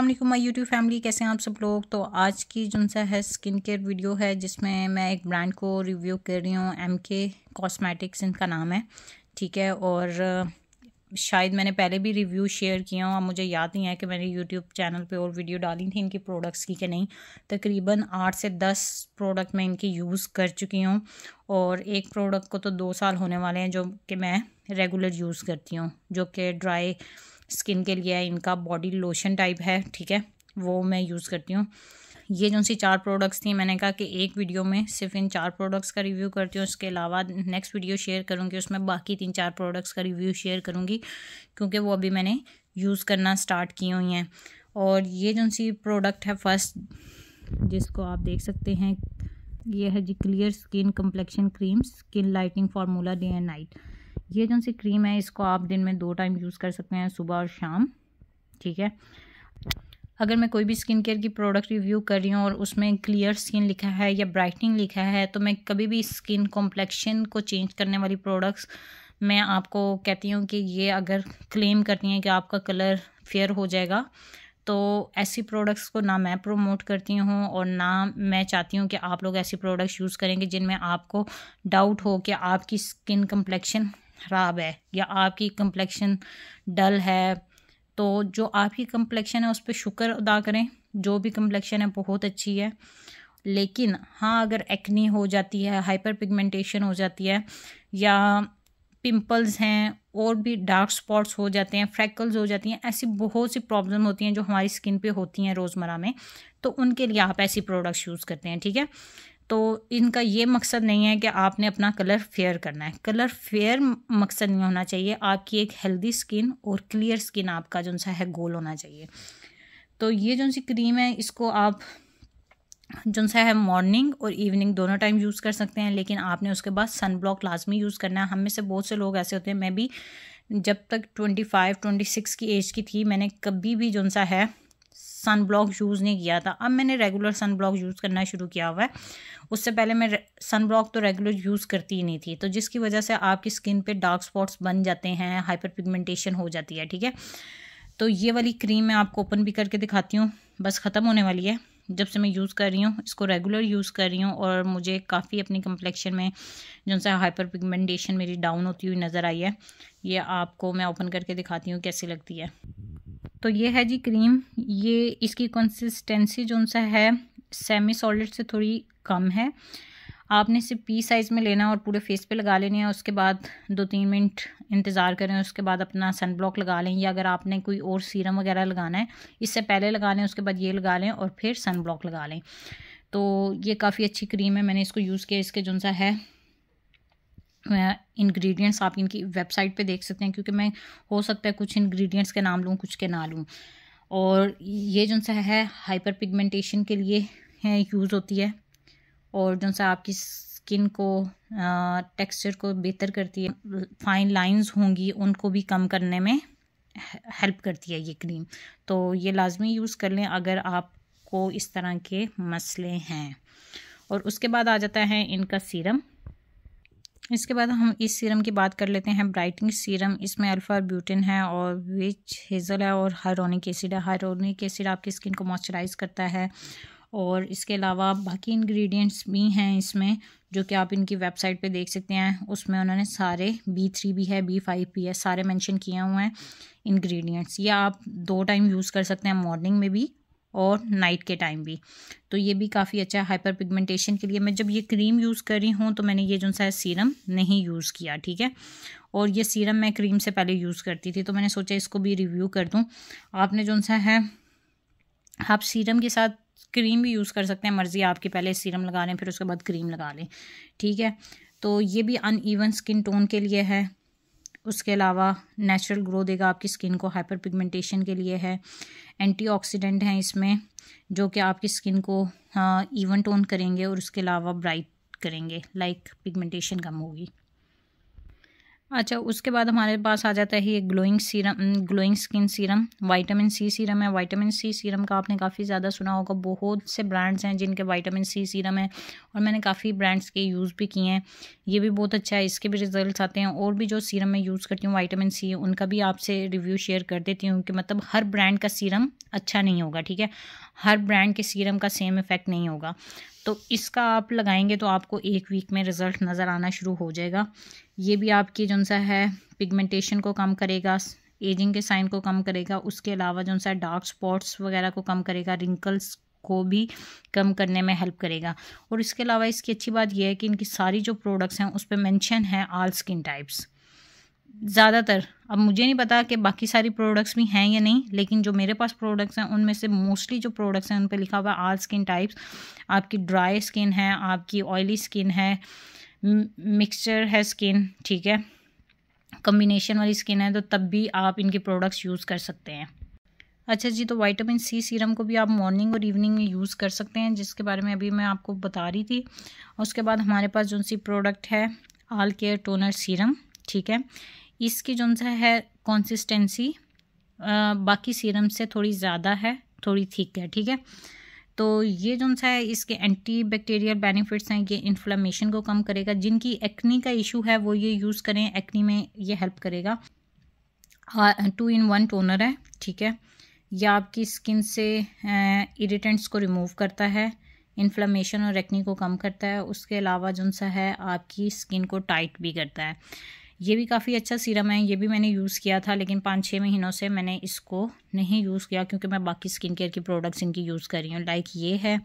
Allah my YouTube family कैसे हैं आप सब लोग तो आज की जो सा है स्किन केयर वीडियो है जिसमें मैं एक ब्रांड को रिव्यू कर रही हूँ एम के कॉस्मेटिक्स इनका नाम है ठीक है और शायद मैंने पहले भी रिव्यू शेयर किया हूँ मुझे याद नहीं है कि मैंने यूट्यूब चैनल पे और वीडियो डाली थी इनकी प्रोडक्ट्स की कि नहीं तकरीबन आठ से दस प्रोडक्ट मैं इनकी यूज़ कर चुकी हूँ और एक प्रोडक्ट को तो दो साल होने वाले हैं जो कि मैं रेगुलर यूज़ करती हूँ जो कि ड्राई स्किन के लिए है इनका बॉडी लोशन टाइप है ठीक है वो मैं यूज़ करती हूँ ये जो सी चार प्रोडक्ट्स थी मैंने कहा कि एक वीडियो में सिर्फ इन चार प्रोडक्ट्स का रिव्यू करती हूँ उसके अलावा नेक्स्ट वीडियो शेयर करूँगी उसमें बाकी तीन चार प्रोडक्ट्स का रिव्यू शेयर करूँगी क्योंकि वो अभी मैंने यूज़ करना स्टार्ट की हुई हैं और ये जो सी प्रोडक्ट है फर्स्ट जिसको आप देख सकते हैं ये है जी clear skin complexion cream skin lighting formula day and night ये जो सी क्रीम है इसको आप दिन में दो टाइम यूज़ कर सकते हैं सुबह और शाम ठीक है अगर मैं कोई भी स्किन केयर की प्रोडक्ट रिव्यू कर रही हूँ और उसमें क्लियर स्किन लिखा है या ब्राइटनिंग लिखा है तो मैं कभी भी स्किन कॉम्प्लेक्शन को चेंज करने वाली प्रोडक्ट्स मैं आपको कहती हूँ कि ये अगर क्लेम करती हैं कि आपका कलर फेयर हो जाएगा तो ऐसी प्रोडक्ट्स को ना मैं प्रमोट करती हूँ और ना मैं चाहती हूँ कि आप लोग ऐसी प्रोडक्ट्स यूज़ करेंगे जिनमें आपको डाउट हो कि आपकी स्किन कम्प्लेक्शन ख़राब है या आपकी कंप्लेक्शन डल है तो जो आपकी कंप्लेक्शन है उस पर शुक्र अदा करें जो भी कंप्लेक्शन है बहुत अच्छी है लेकिन हाँ अगर एक्नी हो जाती है हाइपर पिगमेंटेशन हो जाती है या पिंपल्स हैं और भी डार्क स्पॉट्स हो जाते हैं फ्रैकल्स हो जाती हैं ऐसी बहुत सी प्रॉब्लम होती हैं जो हमारी स्किन पे होती हैं रोज़मर्रा में तो उनके लिए आप ऐसी प्रोडक्ट्स यूज़ करते हैं ठीक है तो इनका ये मकसद नहीं है कि आपने अपना कलर फेयर करना है कलर फेयर मकसद नहीं होना चाहिए आपकी एक हेल्दी स्किन और क्लियर स्किन आपका जो सा है गोल होना चाहिए तो ये जो सी क्रीम है इसको आप जो सा है मॉर्निंग और इवनिंग दोनों टाइम यूज़ कर सकते हैं लेकिन आपने उसके बाद सन ब्लॉक लाजमी यूज़ करना है हम में से बहुत से लोग ऐसे होते हैं मैं भी जब तक ट्वेंटी फाइव ट्वेंटी सिक्स की एज की थी मैंने कभी भी जो सा है सन ब्लॉक यूज़ नहीं किया था अब मैंने रेगुलर सन ब्लॉक यूज़ करना शुरू किया हुआ है उससे पहले मैं सन ब्लॉक तो रेगुलर यूज़ करती ही नहीं थी तो जिसकी वजह से आपकी स्किन पे डार्क स्पॉट्स बन जाते हैं हाइपर पिगमेंटेशन हो जाती है ठीक है तो ये वाली क्रीम मैं आपको ओपन भी करके दिखाती हूँ बस ख़त्म होने वाली है जब से मैं यूज़ कर रही हूँ इसको रेगुलर यूज़ कर रही हूँ और मुझे काफ़ी अपनी कंप्लेक्शन में जो सा हाइपर पिगमेंटेशन मेरी डाउन होती हुई नज़र आई है ये आपको मैं ओपन करके दिखाती हूँ कैसी लगती है तो ये है जी क्रीम ये इसकी कंसिस्टेंसी जो सा है सेमी सॉलिड से थोड़ी कम है आपने इसे पी साइज़ में लेना और पूरे फेस पे लगा लेनी है उसके बाद दो तीन मिनट इंतज़ार करें उसके बाद अपना सन ब्लॉक लगा लें या अगर आपने कोई और सीरम वगैरह लगाना है इससे पहले लगा लें उसके बाद ये लगा लें और फिर सन ब्लॉक लगा लें तो ये काफ़ी अच्छी क्रीम है मैंने इसको यूज़ किया इसके जो सा है इंग्रेडिएंट्स आप इनकी वेबसाइट पे देख सकते हैं क्योंकि मैं हो सकता है कुछ इंग्रेडिएंट्स के नाम लूँ कुछ के ना लूँ और ये जो सा है हाइपर पिगमेंटेशन के लिए यूज़ होती है और जो सा आपकी स्किन को टेक्सचर को बेहतर करती है फाइन लाइंस होंगी उनको भी कम करने में हेल्प करती है ये क्रीम तो ये लाजमी यूज़ कर लें अगर आपको इस तरह के मसले हैं और उसके बाद आ जाता है इनका सीरम इसके बाद हम इस सीरम की बात कर लेते हैं ब्राइटनिंग सीरम इसमें अल्फ़ा ब्यूटिन है और विच हेज़ल है और हाइरोनिक एसिड है हाइरोनिक एसिड आपकी स्किन को मॉइस्चराइज़ करता है और इसके अलावा बाकी इंग्रेडिएंट्स भी हैं इसमें जो कि आप इनकी वेबसाइट पे देख सकते हैं उसमें उन्होंने सारे बी थ्री भी है बी फाइव भी है सारे मेंशन किए हुए हैं इंग्रेडिएंट्स ये आप दो टाइम यूज़ कर सकते हैं मॉर्निंग में भी और नाइट के टाइम भी तो ये भी काफ़ी अच्छा है हाइपर पिगमेंटेशन के लिए मैं जब ये क्रीम यूज़ कर रही हूँ तो मैंने ये जो सा सीरम नहीं यूज़ किया ठीक है और ये सीरम मैं क्रीम से पहले यूज़ करती थी तो मैंने सोचा इसको भी रिव्यू कर दूँ आपने जो सा है आप सीरम के साथ क्रीम भी यूज़ कर सकते हैं मर्ज़ी आपके पहले सीरम लगा लें फिर उसके बाद क्रीम लगा लें ठीक है तो ये भी ईवन स्किन टोन के लिए है उसके अलावा नेचुरल ग्रो देगा आपकी स्किन को हाइपर पिगमेंटेशन के लिए है एंटीऑक्सीडेंट हैं इसमें जो कि आपकी स्किन को इवन हाँ, टोन करेंगे और उसके अलावा ब्राइट करेंगे लाइक पिगमेंटेशन कम होगी अच्छा उसके बाद हमारे पास आ जाता है ये glowing serum glowing skin serum vitamin C serum है वाइटामिन सी सीरम का आपने काफ़ी ज़्यादा सुना होगा बहुत से ब्रांड्स हैं जिनके वाइटामिन सी सीरम है और मैंने काफ़ी ब्रांड्स के यूज़ भी किए हैं ये भी बहुत अच्छा है इसके भी रिजल्ट आते हैं और भी जो सीरम मैं यूज़ करती हूँ वाइटामिन सी उनका भी आपसे रिव्यू शेयर कर देती हूँ कि मतलब हर ब्रांड का सीरम अच्छा नहीं होगा ठीक है हर ब्रांड के सीरम का सेम इफ़ेक्ट नहीं होगा तो इसका आप लगाएंगे तो आपको एक वीक में रिज़ल्ट नज़र आना शुरू हो जाएगा ये भी आपकी जो सा है पिगमेंटेशन को कम करेगा एजिंग के साइन को कम करेगा उसके अलावा जो सा डार्क स्पॉट्स वगैरह को कम करेगा रिंकल्स को भी कम करने में हेल्प करेगा और इसके अलावा इसकी अच्छी बात यह है कि इनकी सारी जो प्रोडक्ट्स हैं उस पर मैंशन है आल स्किन टाइप्स ज़्यादातर अब मुझे नहीं पता कि बाकी सारी प्रोडक्ट्स भी हैं या नहीं लेकिन जो मेरे पास प्रोडक्ट्स हैं उनमें से मोस्टली जो प्रोडक्ट्स हैं उन पर लिखा हुआ आल स्किन टाइप्स आपकी ड्राई स्किन है आपकी ऑयली स्किन है मिक्सचर है स्किन ठीक है कम्बिनेशन वाली स्किन है तो तब भी आप इनके प्रोडक्ट्स यूज़ कर सकते हैं अच्छा जी तो वाइटामिन सी सीरम को भी आप मॉर्निंग और इवनिंग में यूज़ कर सकते हैं जिसके बारे में अभी मैं आपको बता रही थी उसके बाद हमारे पास जो सी प्रोडक्ट है आल केयर टोनर सीरम ठीक है इसकी जो सा है कंसिस्टेंसी बाकी सीरम से थोड़ी ज़्यादा है थोड़ी ठीक है ठीक है तो ये जो सा है इसके एंटी बैक्टीरियल बेनिफिट्स हैं ये इन्फ्लामेशन को कम करेगा जिनकी एक्नी का इशू है वो ये यूज़ करें एक्नी में ये हेल्प करेगा टू इन वन टोनर है ठीक है यह आपकी स्किन से इरीटेंट्स को रिमूव करता है इन्फ्लामेशन और एक्नी को कम करता है उसके अलावा जो सा है आपकी स्किन को टाइट भी करता है ये भी काफ़ी अच्छा सीरम है ये भी मैंने यूज़ किया था लेकिन पाँच छः महीनों से मैंने इसको नहीं यूज़ किया क्योंकि मैं बाकी स्किन केयर की प्रोडक्ट्स इनकी यूज़ कर रही हूँ लाइक ये है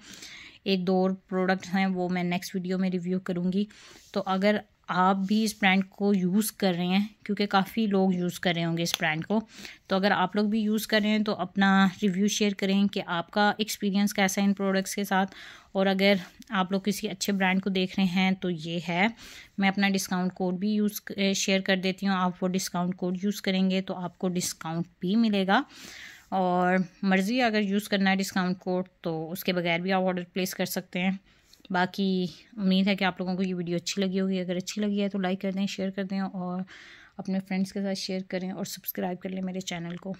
एक दो और प्रोडक्ट हैं वो मैं नेक्स्ट वीडियो में रिव्यू करूँगी तो अगर आप भी इस ब्रांड को यूज़ कर रहे हैं क्योंकि काफ़ी लोग यूज़ कर रहे होंगे इस ब्रांड को तो अगर आप लोग भी यूज़ कर रहे हैं तो अपना रिव्यू शेयर करें कि आपका एक्सपीरियंस कैसा है इन प्रोडक्ट्स के साथ और अगर आप लोग किसी अच्छे ब्रांड को देख रहे हैं तो ये है मैं अपना डिस्काउंट कोड भी यूज़ शेयर कर देती हूँ आप वो डिस्काउंट कोड यूज़ करेंगे तो आपको डिस्काउंट भी मिलेगा और मर्ज़ी अगर यूज़ करना है डिस्काउंट कोड तो उसके बगैर भी आप ऑर्डर प्लेस कर सकते हैं बाकी उम्मीद है कि आप लोगों को ये वीडियो अच्छी लगी होगी अगर अच्छी लगी है तो लाइक कर दें शेयर कर दें और अपने फ्रेंड्स के साथ शेयर करें और सब्सक्राइब कर लें मेरे चैनल को